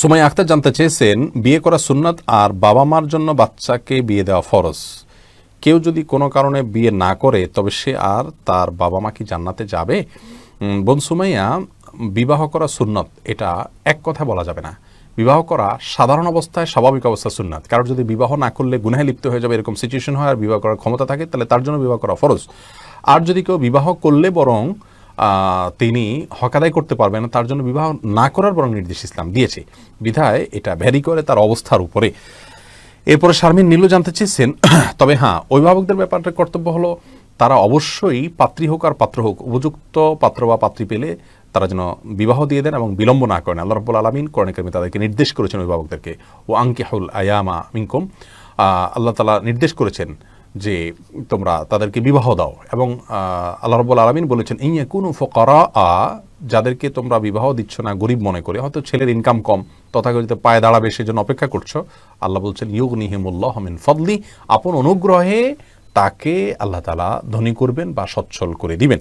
সুমাই আক্তার জানতে চেয়েছেন বিয়ে করা সুন্নাত আর বাবা মার জন্য বাচ্চাকে বিয়ে দেওয়া ফরজ কেউ যদি কোনো কারণে বিয়ে না করে তবে সে আর তার বাবা মা কি জান্নাতে যাবে বোন সুমাইয়া বিবাহ করা সুন্নত এটা এক কথা বলা যাবে না বিবাহ করা সাধারণ অবস্থায় স্বাভাবিক অবস্থা সুন্নাত কারোর যদি বিবাহ না করলে গুনায় লিপ্ত হয়ে যাবে এরকম সিচুয়েশন হয় আর বিবাহ করার ক্ষমতা থাকে তাহলে তার জন্য বিবাহ করা ফরজ আর যদি কেউ বিবাহ করলে বরং তিনি হকাদাই করতে পারবেন না তার জন্য বিবাহ না করার বরং নির্দেশ ইসলাম দিয়েছে বিধায় এটা ভ্যারি করে তার অবস্থার উপরে এরপরে শারমিন নীলু জানতে চেয়েছেন তবে হ্যাঁ অভিভাবকদের ব্যাপারটা কর্তব্য হলো তারা অবশ্যই পাত্রী হোক আর পাত্র হোক উপযুক্ত পাত্র বা পাত্রী পেলে তারা যেন বিবাহ দিয়ে দেন এবং বিলম্ব না করেন আল্লাহ রব্বুল আলমিন করণেকর্মী তাদেরকে নির্দেশ করেছেন অভিভাবকদেরকে ও হাউল আয়ামা মিঙ্কম আল্লাহ তালা নির্দেশ করেছেন যে তোমরা তাদেরকে বিবাহ দাও এবং আল্লাহ রব্বুল আলমিন বলেছেন ইয়ে কোনো ফকরা আ যাদেরকে তোমরা বিবাহ দিচ্ছ না গরিব মনে করে হয়তো ছেলের ইনকাম কম তথাকথিত পায়ে দাঁড়াবে সেজন্য অপেক্ষা করছো আল্লাহ বলছেন ইউগ নিহিমুল্লাহ হমিন ফদলি আপন অনুগ্রহে তাকে আল্লাহ তালা ধনী করবেন বা সচ্ছল করে দিবেন